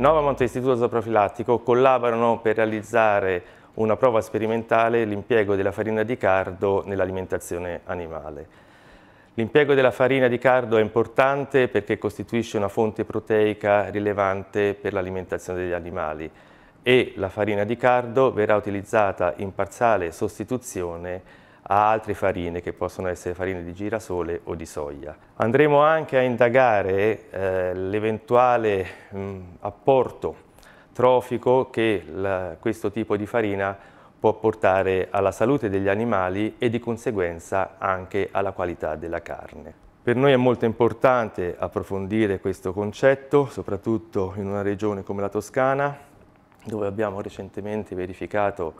Nova e Istituto Zooprofilattico collaborano per realizzare una prova sperimentale l'impiego della farina di cardo nell'alimentazione animale. L'impiego della farina di cardo è importante perché costituisce una fonte proteica rilevante per l'alimentazione degli animali e la farina di cardo verrà utilizzata in parziale sostituzione a altre farine che possono essere farine di girasole o di soia. Andremo anche a indagare eh, l'eventuale apporto trofico che la, questo tipo di farina può portare alla salute degli animali e di conseguenza anche alla qualità della carne. Per noi è molto importante approfondire questo concetto, soprattutto in una regione come la Toscana, dove abbiamo recentemente verificato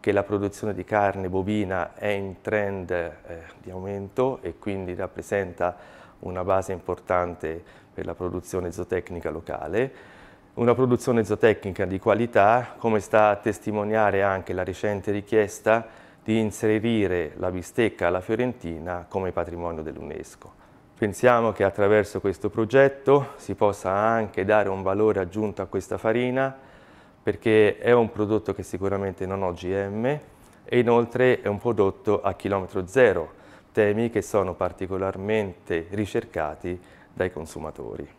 che la produzione di carne bovina è in trend eh, di aumento e quindi rappresenta una base importante per la produzione zootecnica locale. Una produzione zootecnica di qualità, come sta a testimoniare anche la recente richiesta di inserire la bistecca alla fiorentina come patrimonio dell'UNESCO. Pensiamo che attraverso questo progetto si possa anche dare un valore aggiunto a questa farina perché è un prodotto che sicuramente non ha OGM e inoltre è un prodotto a chilometro zero, temi che sono particolarmente ricercati dai consumatori.